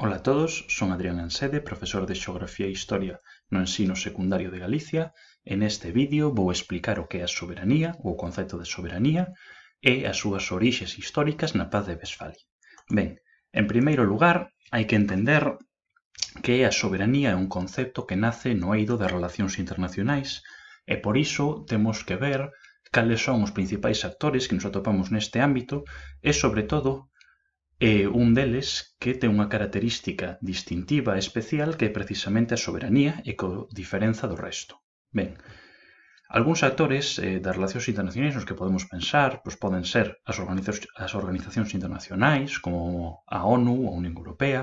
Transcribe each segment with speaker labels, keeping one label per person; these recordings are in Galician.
Speaker 1: Ola a todos, son Adrián Ansede, profesor de Xeografía e Historia no ensino secundario de Galicia En este vídeo vou explicar o que é a soberanía, o concepto de soberanía, e as súas orixes históricas na paz de Vesfalia. Ben, en primeiro lugar, hai que entender que a soberanía é un concepto que nace no eido das relacións internacionais e por iso temos que ver cales son os principais actores que nos atopamos neste ámbito e, sobre todo, E un deles que ten unha característica distintiva e especial que é precisamente a soberanía e co diferenza do resto. Ben, algúns actores eh, das relacións internacionais nos que podemos pensar pois poden ser as, organiza as organizacións internacionais como a ONU ou a Unión Europea,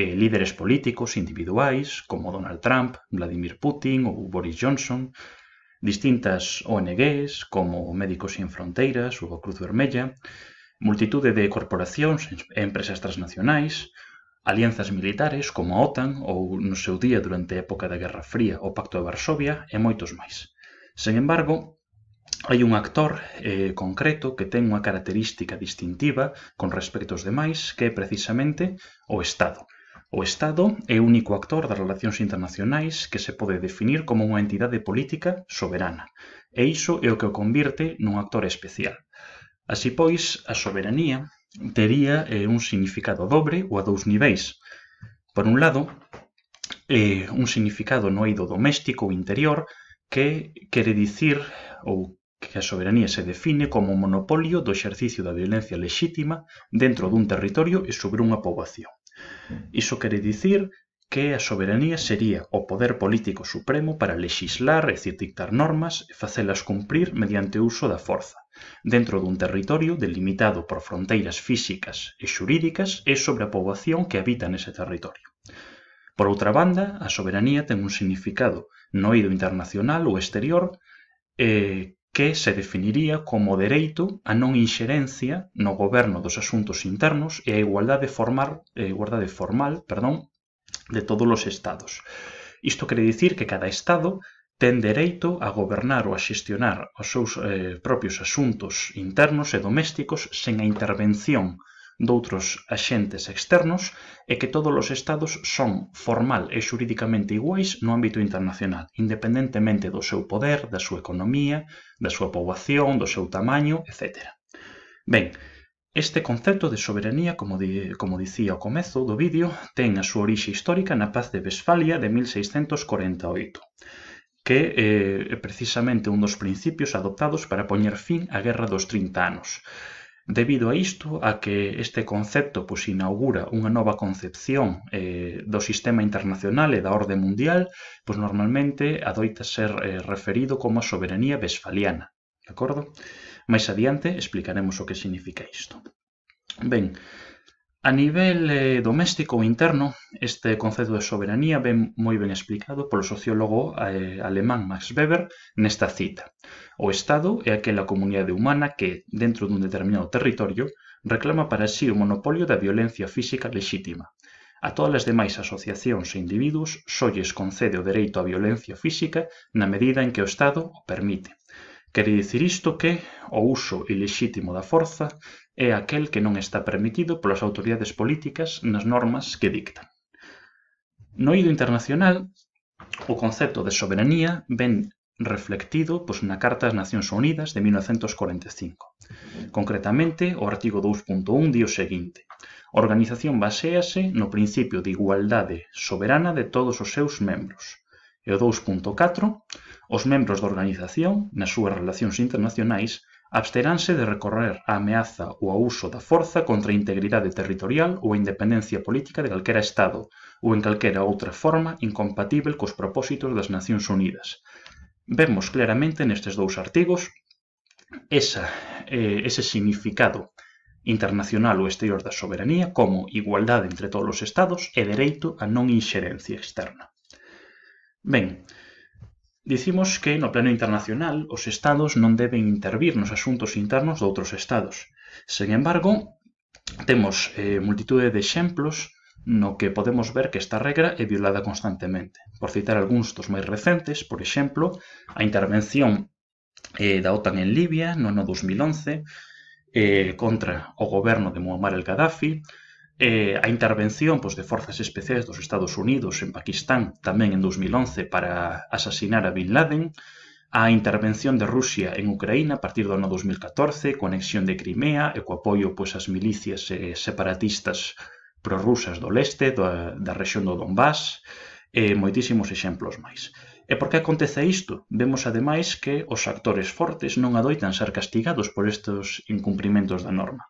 Speaker 1: eh, líderes políticos individuais como Donald Trump, Vladimir Putin ou Boris Johnson, distintas ONGs como Médicos Sin Fronteiras ou a Cruz Vermella, multitude de corporacións e empresas transnacionais, alianzas militares como a OTAN ou no seu día durante a época da Guerra Fría o Pacto de Varsovia e moitos máis. Sen embargo, hai un actor eh, concreto que ten unha característica distintiva con respecto aos demais que é precisamente o Estado. O Estado é o único actor das relacións internacionais que se pode definir como unha entidade política soberana, e iso é o que o convirte nun actor especial. Así pois, a soberanía tería eh, un significado dobre ou a dous niveis. Por un lado, eh, un significado no eido doméstico ou interior que quere dicir ou que a soberanía se define como monopolio do exercicio da violencia lexítima dentro dun territorio e sobre unha poboación. Iso quere dicir que a soberanía sería o poder político supremo para legislar, e dictar normas e facelas cumprir mediante o uso da forza dentro dun territorio delimitado por fronteiras físicas e xurídicas e sobre a poboación que habita nese territorio. Por outra banda, a soberanía ten un significado no eido internacional ou exterior eh, que se definiría como dereito a non inxerencia no goberno dos asuntos internos e a igualdade formal, eh, igualdade formal perdón, de todos os estados. Isto quere dicir que cada estado ten dereito a gobernar ou a xestionar os seus eh, propios asuntos internos e domésticos sen a intervención doutros axentes externos e que todos os estados son formal e xurídicamente iguais no ámbito internacional, independentemente do seu poder, da súa economía, da súa poboación, do seu tamaño, etc. Ben, Este concepto de soberanía, como, di, como dicía ao comezo do vídeo, ten a súa orixe histórica na paz de Vesfalia de 1648 que eh, é precisamente un dos principios adoptados para poñer fin á Guerra dos 30 anos. Debido a isto, a que este concepto pues, pois, inaugura unha nova concepción eh, do sistema internacional e da orde mundial, pois normalmente adoita ser eh, referido como a soberanía vesfaliana. De acordo? Mais adiante explicaremos o que significa isto. Ben, A nivel eh, doméstico ou interno, este concepto de soberanía ben moi ben explicado polo sociólogo eh, alemán Max Weber nesta cita. O Estado é aquela comunidade humana que, dentro dun determinado territorio, reclama para sí o monopolio da violencia física lexítima. A todas as demais asociacións e individuos só lles concede o dereito á violencia física na medida en que o Estado o permite. Quere dicir isto que o uso ilexítimo da forza é aquel que non está permitido polas autoridades políticas nas normas que dictan. No ido internacional, o concepto de soberanía ven reflectido pois, na Carta das Nacións Unidas de 1945. Concretamente, o artigo 2.1 di o seguinte A organización baséase no principio de igualdade soberana de todos os seus membros. E o 2.4 Os membros da organización, nas súas relacións internacionais, absteránse de recorrer a ameaza ou ao uso da forza contra a integridade territorial ou a independencia política de calquera Estado ou en calquera outra forma incompatible cos propósitos das Nacións Unidas. Vemos claramente nestes dous artigos esa, eh, ese significado internacional ou exterior da soberanía como igualdade entre todos os Estados e dereito a non inxerencia externa. Ben, Dicimos que, no plano internacional, os Estados non deben intervir nos asuntos internos de outros Estados. Sen embargo, temos eh, multitude de exemplos no que podemos ver que esta regra é violada constantemente. Por citar algúns dos máis recentes, por exemplo, a intervención eh, da OTAN en Libia no ano 2011 eh, contra o goberno de Muammar el Gaddafi, eh, a intervención pois, de forzas especiais dos Estados Unidos en Pakistán tamén en 2011 para asasinar a Bin Laden, a intervención de Rusia en Ucraína a partir do ano 2014, conexión de Crimea e co apoio pois, ás milicias eh, separatistas prorrusas do leste, da, da rexión do Donbass, e moitísimos exemplos máis. E por que acontece isto? Vemos ademais que os actores fortes non adoitan ser castigados por estes incumprimentos da norma.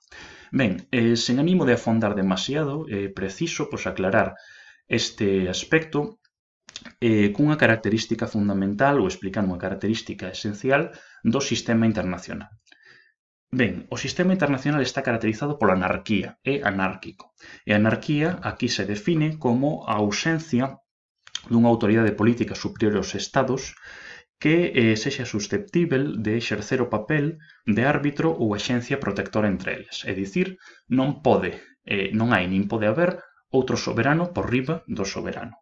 Speaker 1: Ben, eh, sen ánimo de afondar demasiado, eh, preciso pois, aclarar este aspecto eh, cunha característica fundamental ou explicando unha característica esencial do sistema internacional. Ben, o sistema internacional está caracterizado pola anarquía, é anárquico. E a anarquía aquí se define como a ausencia dunha autoridade política superior aos estados que eh, sexa susceptível de exercer o papel de árbitro ou axencia protectora entre eles. É dicir, non pode, eh, non hai nin pode haber outro soberano por riba do soberano.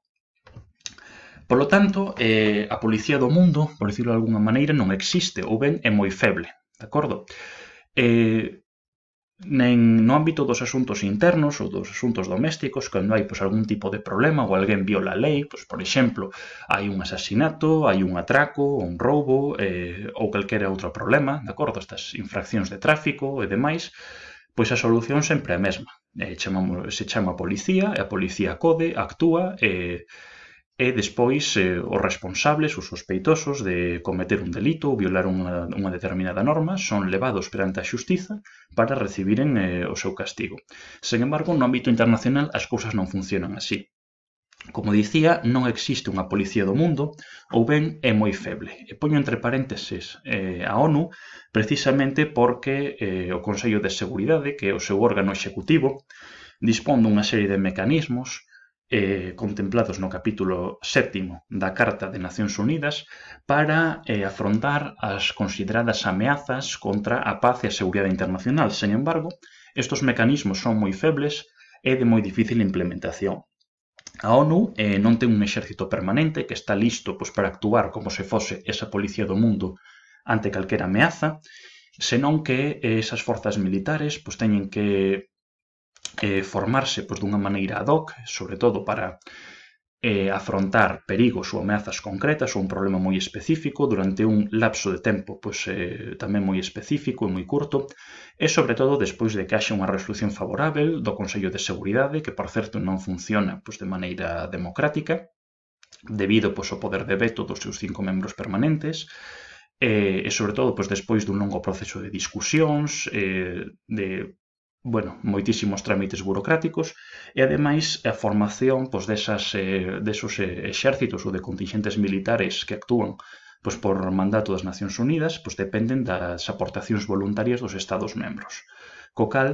Speaker 1: Polo tanto, eh, a policía do mundo, por decirlo de alguna maneira, non existe ou ben é moi feble, de acordo? Eh, nen no ámbito dos asuntos internos ou dos asuntos domésticos, cando hai pois, algún tipo de problema ou alguén viola a lei, pois, por exemplo, hai un asasinato, hai un atraco, un roubo eh, ou calquera outro problema, de acordo, estas infraccións de tráfico e demais, pois a solución sempre é a mesma. Eh, chamamos, se chama a policía, e a policía code, actúa, e eh, e despois eh, os responsables, os sospeitosos de cometer un delito ou violar unha, unha determinada norma son levados perante a xustiza para recibiren eh, o seu castigo. Sen embargo, no ámbito internacional as cousas non funcionan así. Como dicía, non existe unha policía do mundo ou ben é moi feble. E poño entre paréntesis eh, a ONU precisamente porque eh, o Consello de Seguridade, que é o seu órgano executivo, dispón dunha serie de mecanismos eh, contemplados no capítulo séptimo da Carta de Nacións Unidas para eh, afrontar as consideradas ameazas contra a paz e a seguridade internacional. Sen embargo, estos mecanismos son moi febles e de moi difícil implementación. A ONU eh, non ten un exército permanente que está listo pois, para actuar como se fose esa policía do mundo ante calquera ameaza, senón que eh, esas forzas militares pois, teñen que eh, formarse pois, dunha maneira ad hoc, sobre todo para eh, afrontar perigos ou ameazas concretas ou un problema moi específico durante un lapso de tempo pois, eh, tamén moi específico e moi curto e sobre todo despois de que haxe unha resolución favorável do Consello de Seguridade que por certo non funciona pois, de maneira democrática debido pois, ao poder de veto dos seus cinco membros permanentes e, eh, e sobre todo pois, despois dun longo proceso de discusións eh, de bueno, moitísimos trámites burocráticos e ademais a formación pois, desas, eh, desos eh, exércitos ou de contingentes militares que actúan pois, por mandato das Nacións Unidas pois, dependen das aportacións voluntarias dos Estados membros. Co cal,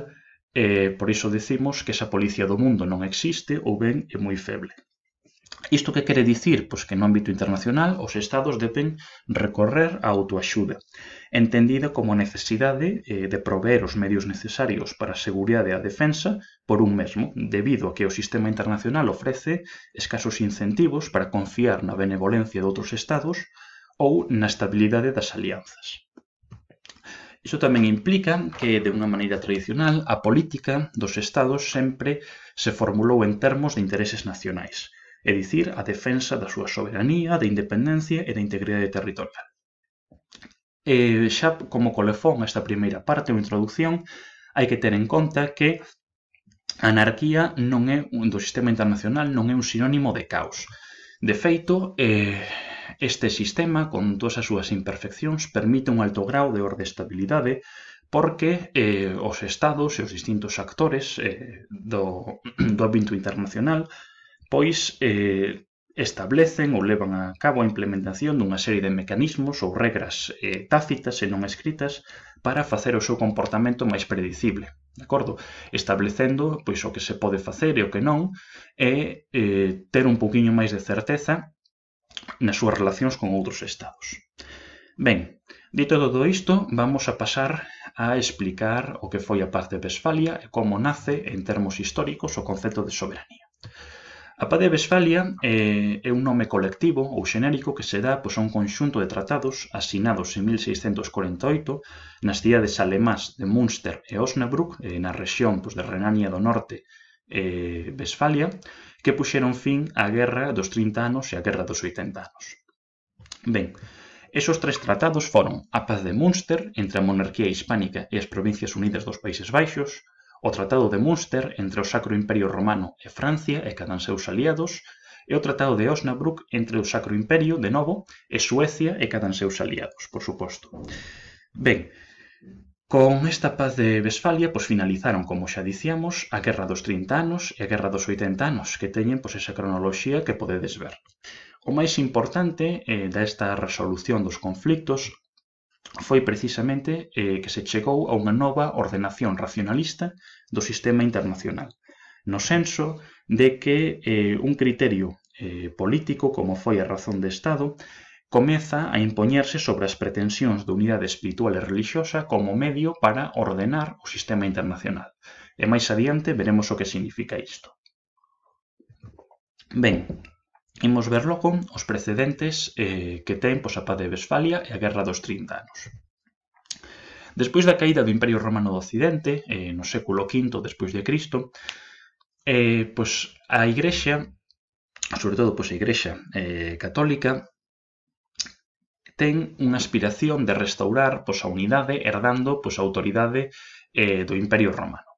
Speaker 1: eh, por iso decimos que esa policía do mundo non existe ou ben é moi feble. Isto que quere dicir? Pois que no ámbito internacional os estados deben recorrer á autoaxuda, entendida como a necesidade eh, de proveer os medios necesarios para a seguridade e a defensa por un mesmo, debido a que o sistema internacional ofrece escasos incentivos para confiar na benevolencia de outros estados ou na estabilidade das alianzas. Iso tamén implica que, de unha maneira tradicional, a política dos estados sempre se formulou en termos de intereses nacionais, é dicir, a defensa da súa soberanía, da independencia e da integridade territorial. E xa como colefón a esta primeira parte ou introducción, hai que ter en conta que a anarquía non é un do sistema internacional non é un sinónimo de caos. De feito, eh, este sistema, con todas as súas imperfeccións, permite un alto grau de orde estabilidade porque eh, os estados e os distintos actores eh, do, do ámbito internacional pois eh, establecen ou levan a cabo a implementación dunha serie de mecanismos ou regras eh, tácitas e non escritas para facer o seu comportamento máis predicible, de acordo? Establecendo pois o que se pode facer e o que non e eh, ter un poquinho máis de certeza nas súas relacións con outros estados. Ben, dito todo isto, vamos a pasar a explicar o que foi a Paz de Vesfalia e como nace en termos históricos o concepto de soberanía. A Paz de eh, é un nome colectivo ou xenérico que se dá pois, a un conxunto de tratados asinados en 1648 nas cidades alemás de Münster e Osnabrück, eh, na rexión pois, de Renania do Norte e eh, Vesfalia, que puxeron fin á Guerra dos 30 anos e á Guerra dos 80 anos. Ben, Esos tres tratados foron a Paz de Münster entre a monarquía hispánica e as provincias unidas dos Países Baixos, O Tratado de Münster entre o Sacro Imperio Romano e Francia e cadan seus aliados e o Tratado de Osnabrück entre o Sacro Imperio, de novo, e Suecia e cadan seus aliados, por suposto. Ben, Con esta paz de Vesfalia, pois finalizaron, como xa dicíamos, a Guerra dos 30 anos e a Guerra dos 80 anos, que teñen pois esa cronoloxía que podedes ver. O máis importante eh, desta resolución dos conflictos foi precisamente eh, que se chegou a unha nova ordenación racionalista do sistema internacional, no senso de que eh, un criterio eh, político, como foi a razón de Estado, comeza a impoñerse sobre as pretensións de unidade espiritual e religiosa como medio para ordenar o sistema internacional. E máis adiante veremos o que significa isto. Ben, Imos ver logo os precedentes eh, que ten pois, a paz de Vesfalia e a Guerra dos 30 anos. Despois da caída do Imperio Romano do Occidente, eh, no século V despois de Cristo, eh, pois a Igrexa, sobre todo pois, a Igrexa eh, católica, ten unha aspiración de restaurar pois, a unidade herdando pois, a autoridade eh, do Imperio Romano.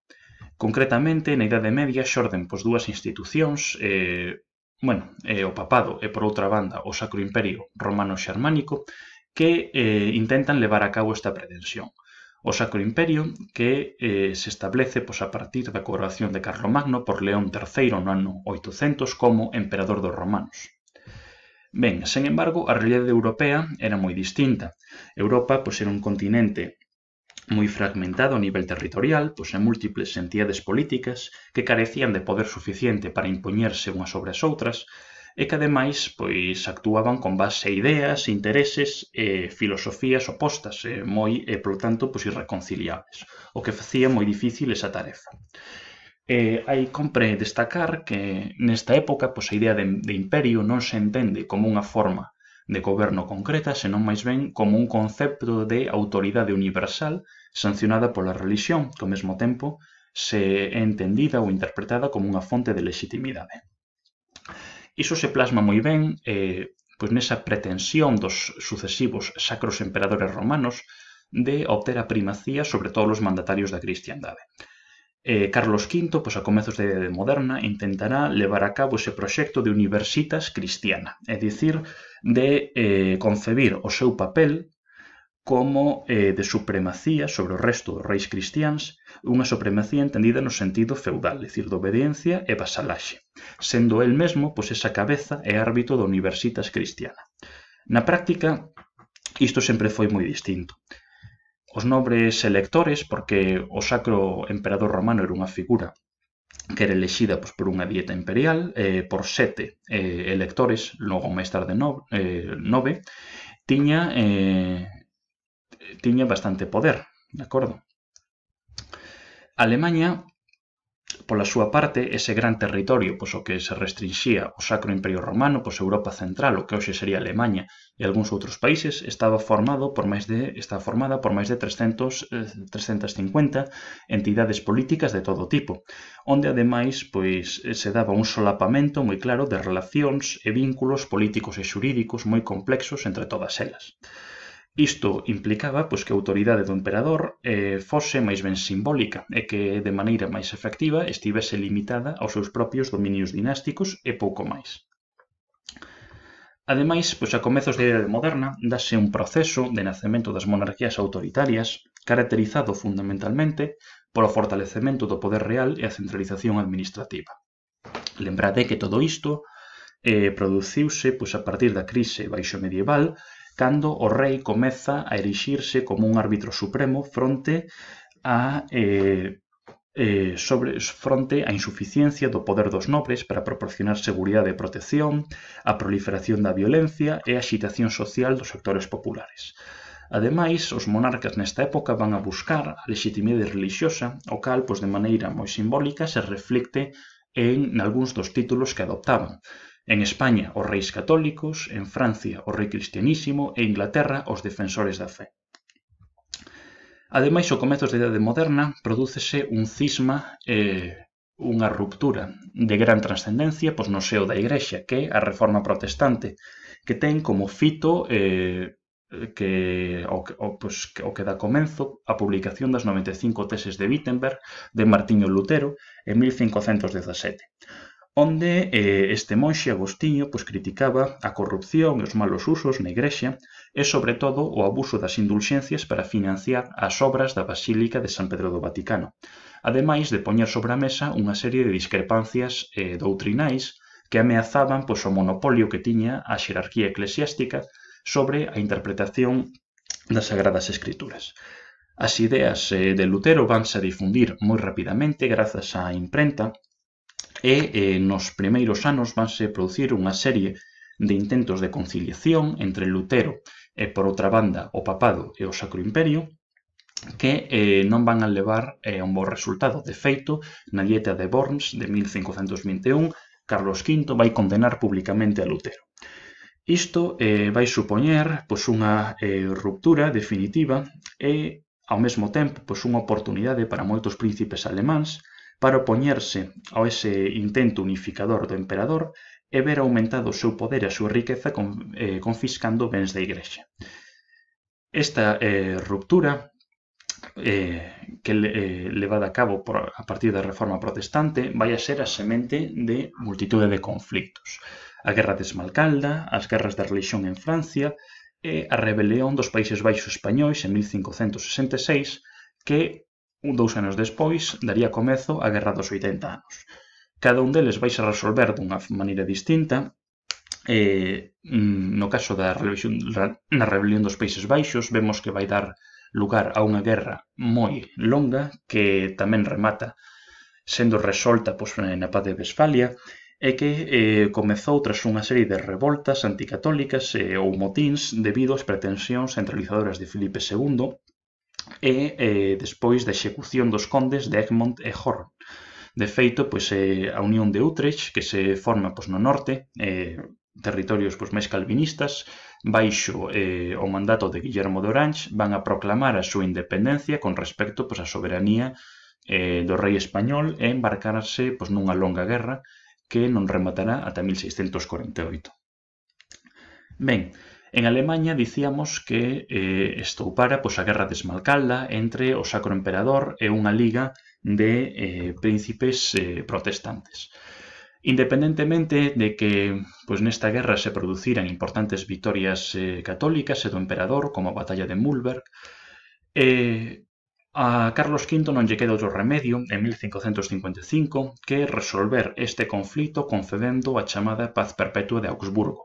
Speaker 1: Concretamente, na Idade Media xorden pois, dúas institucións, eh, bueno, eh, o papado e por outra banda o Sacro Imperio Romano-Xermánico que eh, intentan levar a cabo esta pretensión. O Sacro Imperio que eh, se establece pois, a partir da coroación de Carlomagno por León III no ano 800 como emperador dos romanos. Ben, sen embargo, a realidade europea era moi distinta. Europa pois, era un continente moi fragmentado a nivel territorial, pois en múltiples entidades políticas que carecían de poder suficiente para impoñerse unhas sobre as outras, e que ademais pois actuaban con base a ideas, intereses e filosofías opostas e eh, moi e polo tanto pois irreconciliables, o que facía moi difícil esa tarefa. E hai compre destacar que nesta época pois a idea de, de imperio non se entende como unha forma de goberno concreta, senón máis ben como un concepto de autoridade universal sancionada pola religión, que ao mesmo tempo se é entendida ou interpretada como unha fonte de legitimidade. Iso se plasma moi ben eh, pois nesa pretensión dos sucesivos sacros emperadores romanos de obter a primacía sobre todos os mandatarios da cristiandade eh, Carlos V, pois a comezos de, Idade Moderna, intentará levar a cabo ese proxecto de universitas cristiana, é dicir, de eh, concebir o seu papel como eh, de supremacía sobre o resto dos reis cristiáns, unha supremacía entendida no sentido feudal, dicir, de obediencia e vasalaxe, sendo el mesmo, pois esa cabeza e árbitro da Universitas Cristiana. Na práctica, isto sempre foi moi distinto os nobres electores, porque o sacro emperador romano era unha figura que era elexida pois, por unha dieta imperial, eh, por sete eh, electores, logo máis tarde no, eh, nove, tiña, eh, tiña bastante poder, de acordo? Alemania Pola súa parte, ese gran territorio pois o que se restringía o Sacro Imperio Romano, pois Europa Central, o que hoxe sería Alemanha e algúns outros países, estaba formado por máis de está formada por máis de 300 eh, 350 entidades políticas de todo tipo, onde ademais pois se daba un solapamento moi claro de relacións e vínculos políticos e xurídicos moi complexos entre todas elas. Isto implicaba pois, que a autoridade do emperador eh, fose máis ben simbólica e que, de maneira máis efectiva, estivese limitada aos seus propios dominios dinásticos e pouco máis. Ademais, pois a comezos da Idade Moderna dase un proceso de nacemento das monarquías autoritarias caracterizado fundamentalmente polo fortalecemento do poder real e a centralización administrativa. Lembrade que todo isto eh, produciuse pois, a partir da crise baixo medieval cando o rei comeza a erixirse como un árbitro supremo fronte a eh, eh, sobre fronte á insuficiencia do poder dos nobres para proporcionar seguridade e protección, a proliferación da violencia e a xitación social dos sectores populares. Ademais, os monarcas nesta época van a buscar a legitimidade religiosa, o cal, pois de maneira moi simbólica, se reflecte en algúns dos títulos que adoptaban. En España os reis católicos, en Francia o rei cristianísimo e Inglaterra os defensores da fe. Ademais, ao comezos da Idade Moderna prodúcese un cisma e eh, unha ruptura de gran trascendencia pois no seo da Igrexa, que é a Reforma Protestante, que ten como fito eh, que o, o, pois, o que dá comenzo a publicación das 95 teses de Wittenberg de Martiño Lutero en 1517 onde eh, este monxe Agostiño pois, criticaba a corrupción e os malos usos na Igrexa e, sobre todo, o abuso das indulxencias para financiar as obras da Basílica de San Pedro do Vaticano, ademais de poñer sobre a mesa unha serie de discrepancias eh, doutrinais que ameazaban pois, o monopolio que tiña a xerarquía eclesiástica sobre a interpretación das Sagradas Escrituras. As ideas eh, de Lutero vanse a difundir moi rapidamente grazas á imprenta, E eh, nos primeiros anos vanse producir unha serie de intentos de conciliación entre Lutero e, por outra banda, o papado e o Sacro Imperio, que eh, non van a levar eh, a un bo resultado. De feito, na dieta de Worms de 1521, Carlos V vai condenar publicamente a Lutero. Isto eh, vai supoñer pois, unha eh, ruptura definitiva e, ao mesmo tempo, pois, unha oportunidade para moitos príncipes alemáns para opoñerse ao ese intento unificador do emperador e ver aumentado o seu poder e a súa riqueza con, eh, confiscando bens da Igrexa. Esta eh, ruptura eh, que eh, levada a cabo por, a partir da reforma protestante vai a ser a semente de multitude de conflictos. A guerra de Esmalcalda, as guerras de religión en Francia e a rebelión dos Países Baixos Españóis en 1566 que Un dous anos despois daría comezo a Guerra dos 80 anos. Cada un deles vais a resolver dunha maneira distinta, Eh, no caso da rebelión, na rebelión dos Países Baixos vemos que vai dar lugar a unha guerra moi longa que tamén remata sendo resolta pois, na paz de Vesfalia e que eh, comezou tras unha serie de revoltas anticatólicas eh, ou motins debido ás pretensións centralizadoras de Filipe II e eh, despois da execución dos condes de Egmont e Horn. De feito, pois, eh, a Unión de Utrecht, que se forma pois, no norte, eh, territorios pois, máis calvinistas, baixo eh, o mandato de Guillermo de Orange, van a proclamar a súa independencia con respecto pois, a soberanía eh, do rei español e embarcarse pois, nunha longa guerra que non rematará ata 1648. Ben, En Alemania dicíamos que eh, estoupara pois, a guerra de Esmalcalda entre o Sacro Emperador e unha liga de eh, príncipes eh, protestantes. Independentemente de que pois, nesta guerra se produciran importantes victorias eh, católicas e do emperador, como a batalla de Mulberg, eh, a Carlos V non lle queda outro remedio en 1555 que resolver este conflito concedendo a chamada paz perpetua de Augsburgo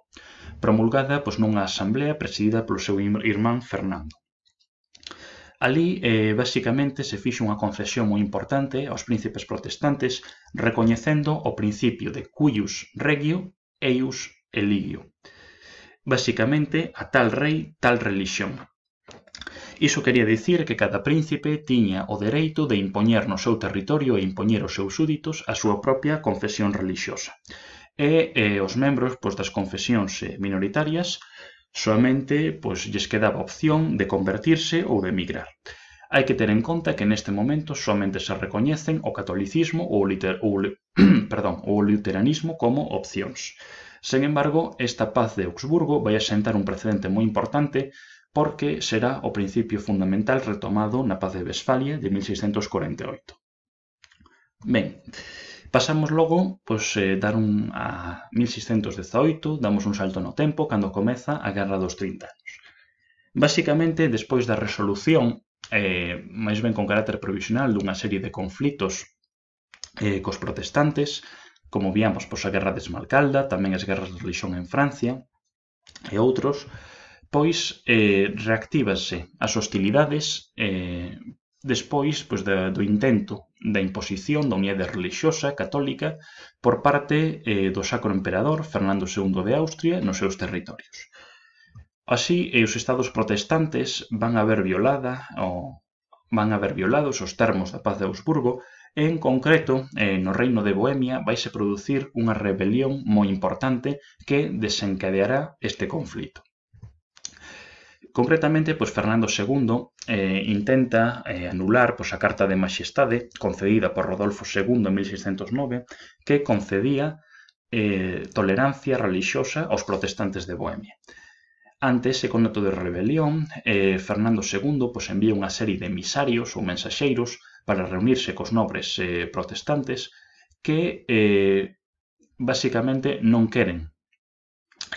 Speaker 1: promulgada pois, nunha asamblea presidida polo seu irmán Fernando. Ali, eh, basicamente, se fixe unha concesión moi importante aos príncipes protestantes recoñecendo o principio de cuius regio, eius eligio. Basicamente, a tal rei, tal religión. Iso quería dicir que cada príncipe tiña o dereito de impoñer no seu territorio e impoñer aos seus súditos a súa propia confesión relixiosa e eh, os membros pois, das confesións eh, minoritarias soamente pois, lles quedaba a opción de convertirse ou de emigrar. Hai que ter en conta que neste momento somente se recoñecen o catolicismo ou o, liter, ou, perdón, ou o luteranismo como opcións. Sen embargo, esta paz de Augsburgo vai a un precedente moi importante porque será o principio fundamental retomado na paz de Vesfalia de 1648. Ben, Pasamos logo, pois, eh, dar un a 1618, damos un salto no tempo, cando comeza a Guerra dos 30 anos. Básicamente, despois da resolución, eh, máis ben con carácter provisional, dunha serie de conflitos eh, cos protestantes, como víamos pois, a Guerra de Esmalcalda, tamén as guerras de religión en Francia e outros, pois eh, reactívase as hostilidades eh, despois pois, da, do intento da imposición da unidade relixiosa católica por parte eh, do sacro emperador Fernando II de Austria nos seus territorios. Así, eh, os estados protestantes van a ver violada o van a ver violados os termos da paz de Augsburgo e, en concreto, eh, no reino de Bohemia vaise producir unha rebelión moi importante que desencadeará este conflito. Concretamente, pois Fernando II eh, intenta eh, anular pois, a Carta de Maxestade concedida por Rodolfo II en 1609 que concedía eh, tolerancia religiosa aos protestantes de Bohemia. Ante ese conato de rebelión, eh, Fernando II pois, envía unha serie de emisarios ou mensaxeiros para reunirse cos nobres eh, protestantes que eh, basicamente non queren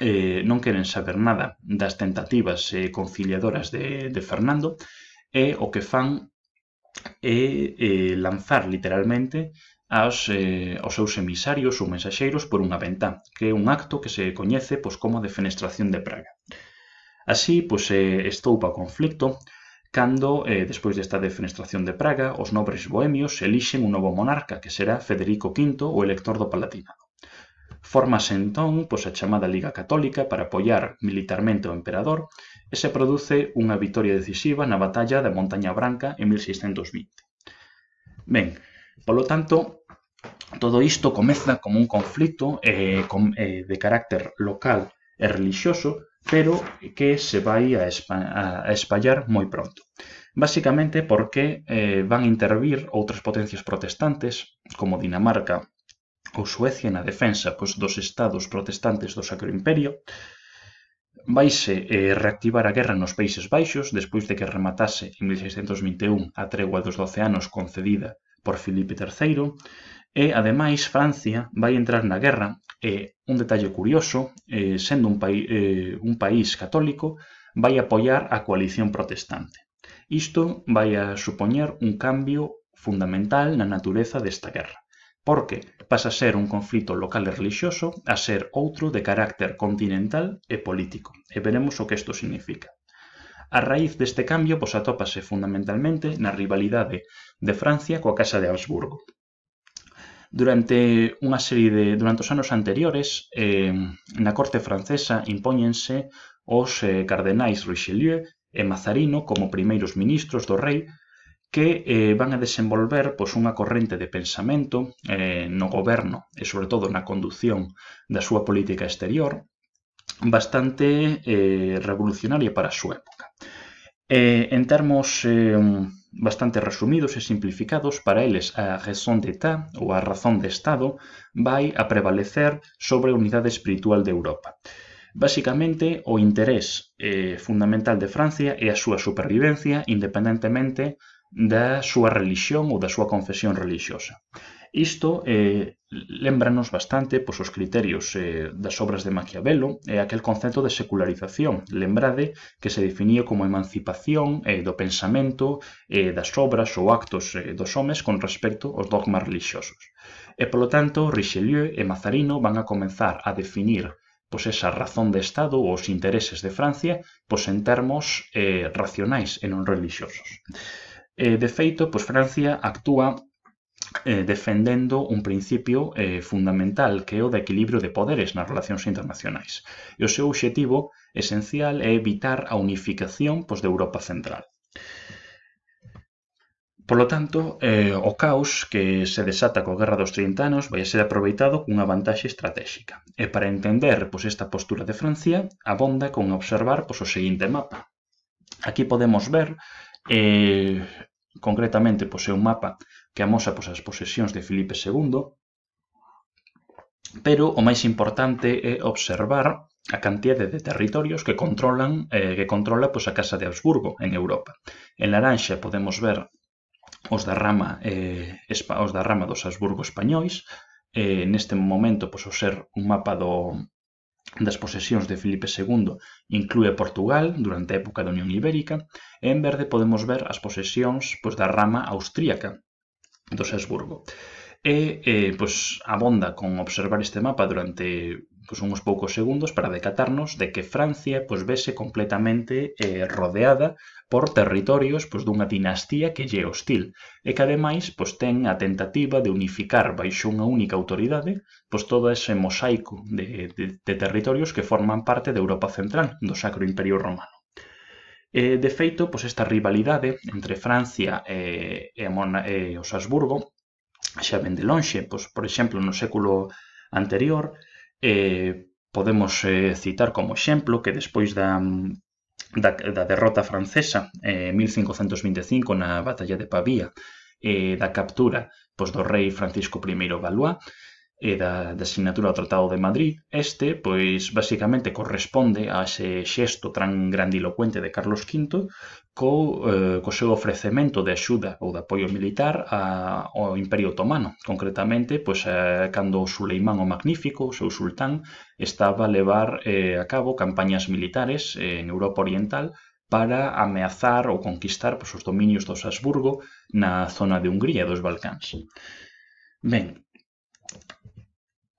Speaker 1: eh, non queren saber nada das tentativas eh, conciliadoras de, de Fernando e o que fan é eh, lanzar literalmente aos, eh, aos seus emisarios ou mensaxeiros por unha ventá, que é un acto que se coñece pois, como defenestración de Praga. Así, pois, eh, estou o conflicto, cando, eh, despois desta defenestración de Praga, os nobres bohemios elixen un novo monarca, que será Federico V, o elector do Palatinado. Formas entón pois a chamada Liga Católica para apoiar militarmente ao emperador e se produce unha vitoria decisiva na batalla da Montaña Branca en 1620. Ben, polo tanto, todo isto comeza como un conflito eh, com, eh, de carácter local e religioso, pero que se vai a, espa a espallar moi pronto. Básicamente porque eh, van intervir outras potencias protestantes, como Dinamarca ou Suecia na defensa pois, dos estados protestantes do Sacro Imperio, vaise eh, reactivar a guerra nos Países Baixos despois de que rematase en 1621 a tregua dos 12 anos concedida por Filipe III e, ademais, Francia vai entrar na guerra e, un detalle curioso, eh, sendo un, paí, eh, un país católico, vai apoiar a coalición protestante. Isto vai a supoñer un cambio fundamental na natureza desta guerra porque pasa a ser un conflito local e relixioso a ser outro de carácter continental e político, e veremos o que isto significa. A raíz deste cambio pois atópase fundamentalmente na rivalidade de Francia coa Casa de Habsburgo. Durante unha serie de durante os anos anteriores, eh, na corte francesa impóñense os eh, cardenais Richelieu e Mazarino como primeiros ministros do rei que eh, van a desenvolver pois, unha corrente de pensamento eh, no goberno e, sobre todo, na conducción da súa política exterior bastante eh, revolucionaria para a súa época. Eh, en termos eh, bastante resumidos e simplificados, para eles a razón de Estado ou a razón de Estado vai a prevalecer sobre a unidade espiritual de Europa. Básicamente, o interés eh, fundamental de Francia é a súa supervivencia independentemente da súa religión ou da súa confesión religiosa. Isto eh, lembranos bastante pois, os criterios eh, das obras de Maquiavelo e eh, aquel concepto de secularización. Lembrade que se definía como emancipación eh, do pensamento eh, das obras ou actos eh, dos homes con respecto aos dogmas religiosos. E, polo tanto, Richelieu e Mazarino van a comenzar a definir pois esa razón de Estado ou os intereses de Francia pois en termos eh, racionais e non religiosos. Eh, de feito, pois Francia actúa eh, defendendo un principio eh, fundamental que é o de equilibrio de poderes nas relacións internacionais. E o seu obxectivo esencial é evitar a unificación pois, de Europa Central. Por lo tanto, eh, o caos que se desata coa Guerra dos 30 anos vai a ser aproveitado cunha vantaxe estratégica. E para entender pois, esta postura de Francia, abonda con observar pois, o seguinte mapa. Aquí podemos ver eh, concretamente pois, é un mapa que amosa pois, as posesións de Filipe II, pero o máis importante é observar a cantidade de territorios que controlan eh, que controla pois, a Casa de Habsburgo en Europa. En laranxa podemos ver os da rama, eh, os da rama dos Habsburgo españois, eh, neste momento, pois, o ser un mapa do, das posesións de Filipe II inclúe Portugal durante a época da Unión Ibérica e en verde podemos ver as posesións pois, da rama austríaca do Habsburgo. E eh, pois, abonda con observar este mapa durante pois, pues, unos poucos segundos para decatarnos de que Francia pois, pues, vese completamente eh, rodeada por territorios pois, pues, dunha dinastía que lle hostil e que ademais pois, ten a tentativa de unificar baixo unha única autoridade pois, todo ese mosaico de, de, de territorios que forman parte de Europa Central do Sacro Imperio Romano. E, de feito, pois esta rivalidade entre Francia e, e, Mona, e os Habsburgo xa ven de lonxe, pois, por exemplo, no século anterior, eh, podemos eh, citar como exemplo que despois da, mm, da, da derrota francesa en eh, 1525 na batalla de Pavía e eh, da captura pois, do rei Francisco I Valois, e da, da do Tratado de Madrid, este, pois, basicamente corresponde a ese xesto tan grandilocuente de Carlos V co, eh, co seu ofrecemento de axuda ou de apoio militar a, ao Imperio Otomano. Concretamente, pois, eh, cando o Suleimán o Magnífico, o seu sultán, estaba a levar eh, a cabo campañas militares eh, en Europa Oriental para ameazar ou conquistar pois, os dominios dos Habsburgo na zona de Hungría e dos Balcáns. Ben,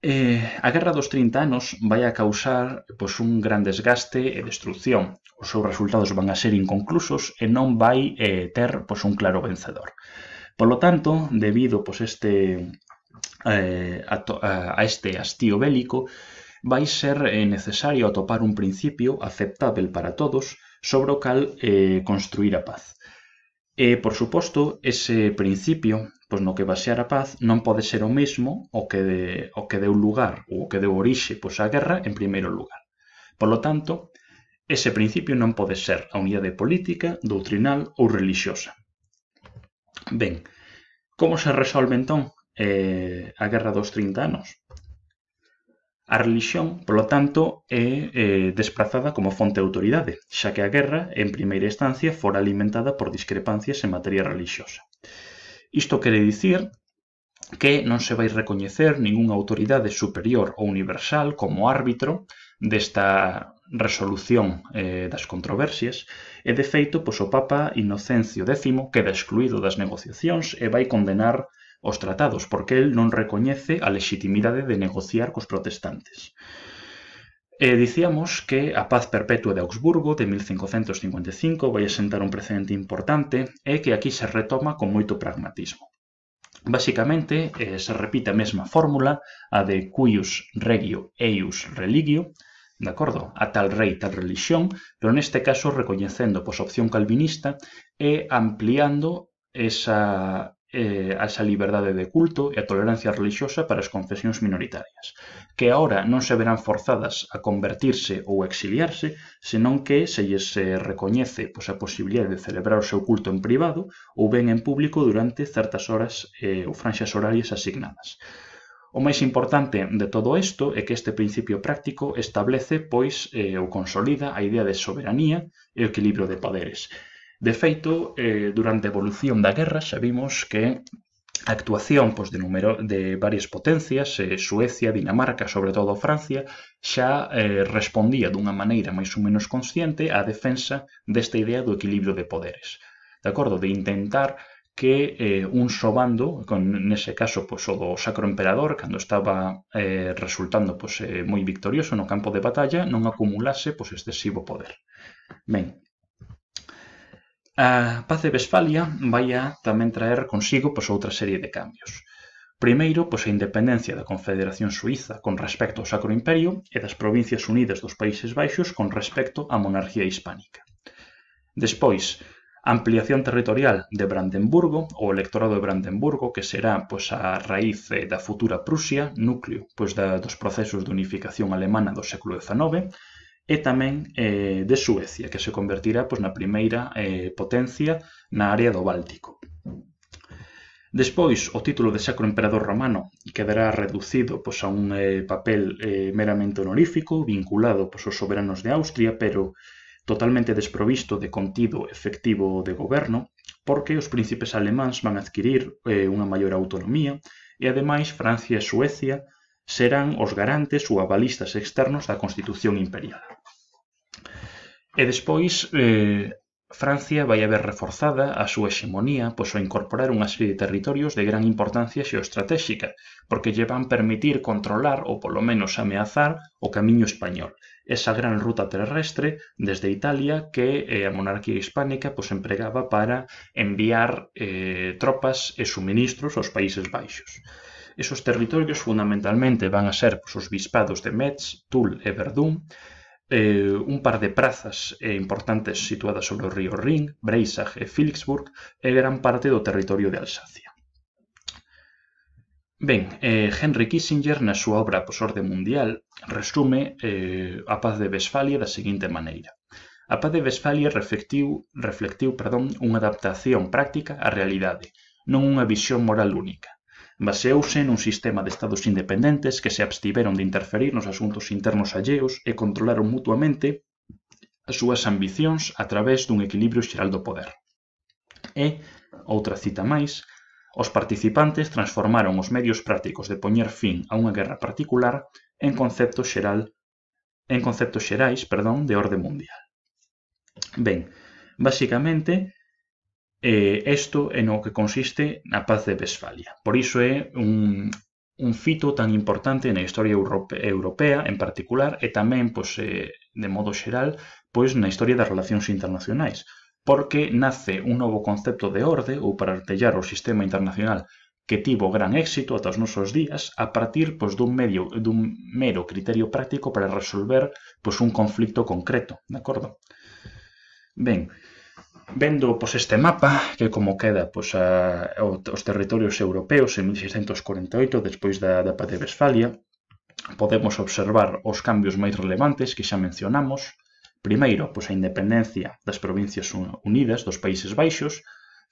Speaker 1: Eh, a Guerra dos 30 anos vai a causar pois, un gran desgaste e destrucción. Os seus resultados van a ser inconclusos e non vai eh, ter pois, un claro vencedor. Por lo tanto, debido pois, este, eh, a, a este hastío bélico, vai ser eh, necesario atopar un principio aceptable para todos sobre o cal eh, construir a paz. E, eh, por suposto, ese principio pois no que basear a paz non pode ser o mesmo o que, de, o que deu lugar ou o que deu orixe pois, a guerra en primeiro lugar. Por lo tanto, ese principio non pode ser a unidade política, doutrinal ou religiosa. Ben, como se resolve entón eh, a guerra dos 30 anos? A religión, polo tanto, é eh, desplazada como fonte de autoridade, xa que a guerra, en primeira instancia, fora alimentada por discrepancias en materia religiosa. Isto quere dicir que non se vai recoñecer ningunha autoridade superior ou universal como árbitro desta resolución eh, das controversias e, de feito, pois, o Papa Inocencio X queda excluído das negociacións e vai condenar os tratados porque el non recoñece a legitimidade de negociar cos protestantes. E dicíamos que a paz perpetua de Augsburgo de 1555 vai asentar un precedente importante e que aquí se retoma con moito pragmatismo. Básicamente, eh, se repite a mesma fórmula, a de cuius regio eius religio, de acordo? A tal rei, tal religión, pero neste caso recoñecendo pois, opción calvinista e ampliando esa eh, a esa liberdade de culto e a tolerancia religiosa para as confesións minoritarias, que agora non se verán forzadas a convertirse ou a exiliarse, senón que se lles eh, recoñece pois, a posibilidade de celebrar o seu culto en privado ou ben en público durante certas horas eh, ou franxas horarias asignadas. O máis importante de todo isto é que este principio práctico establece, pois, eh, ou consolida a idea de soberanía e o equilibrio de poderes, De feito, eh, durante a evolución da guerra xa vimos que a actuación pois, de, número, de varias potencias, eh, Suecia, Dinamarca, sobre todo Francia, xa eh, respondía dunha maneira máis ou menos consciente á defensa desta idea do equilibrio de poderes. De acordo? De intentar que eh, un só bando, con, nese caso pois, o do Sacro Emperador, cando estaba eh, resultando pois, eh, moi victorioso no campo de batalla, non acumulase pois, excesivo poder. Ben, A Paz de Vesfalia vaia tamén traer consigo pois, outra serie de cambios. Primeiro, pois, a independencia da Confederación Suíza con respecto ao Sacro Imperio e das Provincias Unidas dos Países Baixos con respecto á monarquía hispánica. Despois, ampliación territorial de Brandenburgo, o electorado de Brandenburgo, que será pois, a raíz da futura Prusia, núcleo pois, da, dos procesos de unificación alemana do século XIX, e tamén eh, de Suecia, que se convertirá pois, na primeira eh, potencia na área do Báltico. Despois, o título de Sacro Emperador Romano quedará reducido pois, a un eh, papel eh, meramente honorífico, vinculado pois, aos soberanos de Austria, pero totalmente desprovisto de contido efectivo de goberno, porque os príncipes alemáns van adquirir eh, unha maior autonomía e, ademais, Francia e Suecia serán os garantes ou avalistas externos da Constitución Imperial. E despois eh, Francia vai haber reforzada a súa hexemonía pois ao incorporar unha serie de territorios de gran importancia xeoestratégica, porque lle van permitir controlar ou polo menos ameazar o camiño español, esa gran ruta terrestre desde Italia que eh, a monarquía hispánica pois empregaba para enviar eh, tropas e suministros aos Países Baixos. Esos territorios fundamentalmente van a ser pois, os bispados de Metz, Toul e Verdun, eh, un par de prazas eh, importantes situadas sobre o río Rin, Breisach e Felixburg, e gran parte do territorio de Alsacia. Ben, eh, Henry Kissinger, na súa obra Posorde Mundial, resume eh, a paz de Vesfalia da seguinte maneira. A paz de Vesfalia reflectiu, reflectiu perdón, unha adaptación práctica á realidade, non unha visión moral única baseouse nun sistema de estados independentes que se abstiveron de interferir nos asuntos internos alleos e controlaron mutuamente as súas ambicións a través dun equilibrio xeral do poder. E, outra cita máis, os participantes transformaron os medios prácticos de poñer fin a unha guerra particular en concepto xeral en conceptos xerais, perdón, de orde mundial. Ben, basicamente, Eh, esto é no que consiste a paz de Vesfalia. Por iso é un, un fito tan importante na historia europea en particular e tamén, pois, eh, de modo xeral, pois na historia das relacións internacionais, porque nace un novo concepto de orde ou para artellar o sistema internacional que tivo gran éxito ata os nosos días a partir pois, dun, medio, dun mero criterio práctico para resolver pois, un conflicto concreto, de acordo? Ben, vendo pois, este mapa, que como queda pois, a, os territorios europeos en 1648, despois da, da Paz de Vesfalia, podemos observar os cambios máis relevantes que xa mencionamos. Primeiro, pois, a independencia das provincias unidas dos Países Baixos,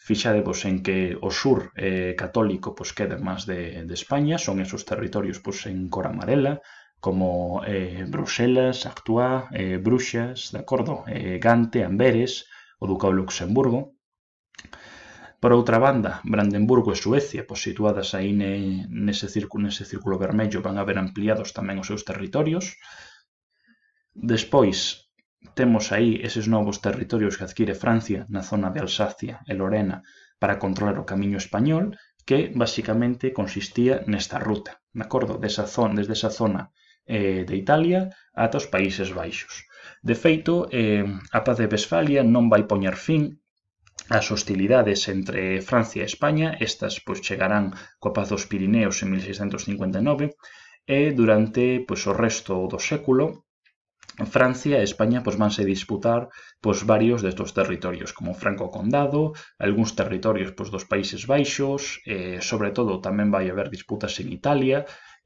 Speaker 1: fixadevos en que o sur eh, católico pois, queda máis de, de España, son esos territorios pois, en cor amarela, como eh, Bruselas, Actua, eh, Bruxas, de acordo, eh, Gante, Amberes, o Ducado Luxemburgo. Por outra banda, Brandenburgo e Suecia, pois situadas aí ne, nese, círculo, nese círculo vermello, van a ver ampliados tamén os seus territorios. Despois, temos aí eses novos territorios que adquire Francia na zona de Alsacia e Lorena para controlar o camiño español, que basicamente consistía nesta ruta, de acordo, desa zona, desde esa zona eh, de Italia ata os Países Baixos. De feito, eh, a paz de Vesfalia non vai poñer fin as hostilidades entre Francia e España, estas pois, chegarán coa paz dos Pirineos en 1659, e durante pois, o resto do século Francia e España pois, vanse disputar pois, varios destos territorios, como Franco Condado, algúns territorios pois, dos Países Baixos, e, eh, sobre todo tamén vai haber disputas en Italia,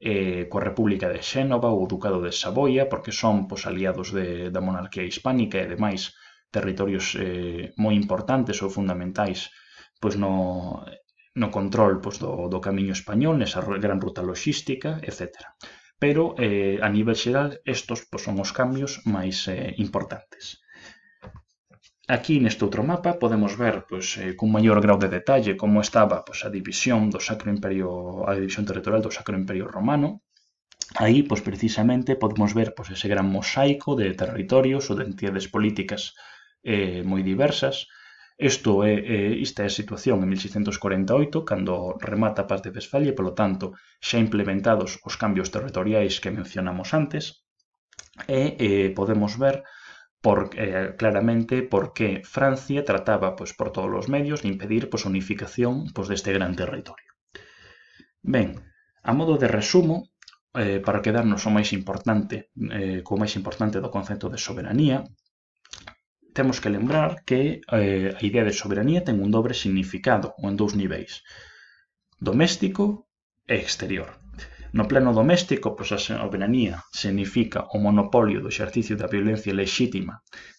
Speaker 1: eh, coa República de Xénova ou o Ducado de Saboia, porque son pois, aliados de, da monarquía hispánica e demais territorios eh, moi importantes ou fundamentais pois no, no control pois, do, do camiño español, nesa gran ruta logística, etc. Pero, eh, a nivel xeral, estos pois, son os cambios máis eh, importantes. Aquí neste outro mapa podemos ver pois, eh, con maior grau de detalle como estaba pois, a división do Sacro Imperio, a división territorial do Sacro Imperio Romano. Aí, pois, precisamente, podemos ver pois, ese gran mosaico de territorios ou de entidades políticas eh, moi diversas, Isto é, é, eh, isto é a situación en 1648, cando remata a paz de Westfalia, e, polo tanto, xa implementados os cambios territoriais que mencionamos antes, e eh, podemos ver por, eh, claramente porque Francia trataba pois, por todos os medios de impedir pois, a unificación pois, deste gran territorio. Ben, a modo de resumo, eh, para quedarnos o máis importante, eh, co máis importante do concepto de soberanía, temos que lembrar que eh, a idea de soberanía ten un dobre significado, ou en dous niveis, doméstico e exterior. No plano doméstico, pois a soberanía significa o monopolio do exercicio da violencia lexítima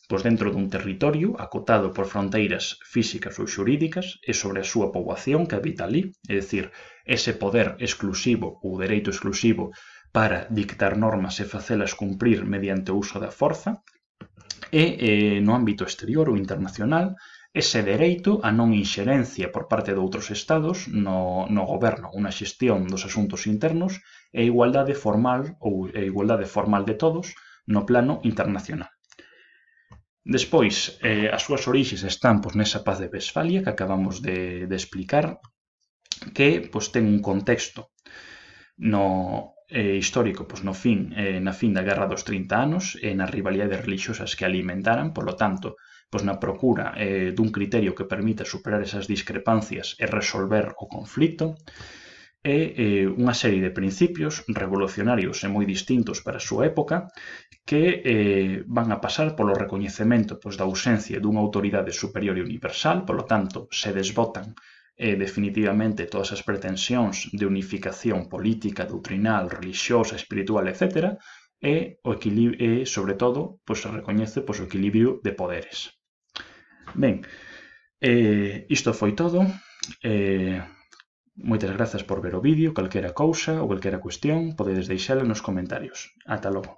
Speaker 1: pois dentro dun territorio acotado por fronteiras físicas ou xurídicas e sobre a súa poboación que habita ali, é dicir, ese poder exclusivo ou dereito exclusivo para dictar normas e facelas cumprir mediante o uso da forza, e eh, no ámbito exterior ou internacional, ese dereito a non inxerencia por parte de outros Estados no, no goberno ou na xestión dos asuntos internos e a igualdade formal ou a igualdade formal de todos no plano internacional. Despois, eh, as súas orixes están pois, nesa paz de Vesfalia que acabamos de, de explicar, que pois, ten un contexto no, eh, histórico pois no fin eh, na fin da Guerra dos 30 anos e eh, nas rivalidades religiosas que alimentaran, polo tanto, pois na procura eh, dun criterio que permita superar esas discrepancias e resolver o conflito, e eh, unha serie de principios revolucionarios e moi distintos para a súa época que eh, van a pasar polo recoñecemento pois, da ausencia dunha autoridade superior e universal, polo tanto, se desbotan eh, definitivamente todas as pretensións de unificación política, doutrinal, religiosa, espiritual, etc., e, o equilibrio, e sobre todo, pois, se recoñece pois, o equilibrio de poderes. Ben, eh, isto foi todo. Eh, moitas grazas por ver o vídeo, calquera cousa ou calquera cuestión podedes deixalo nos comentarios. Ata logo.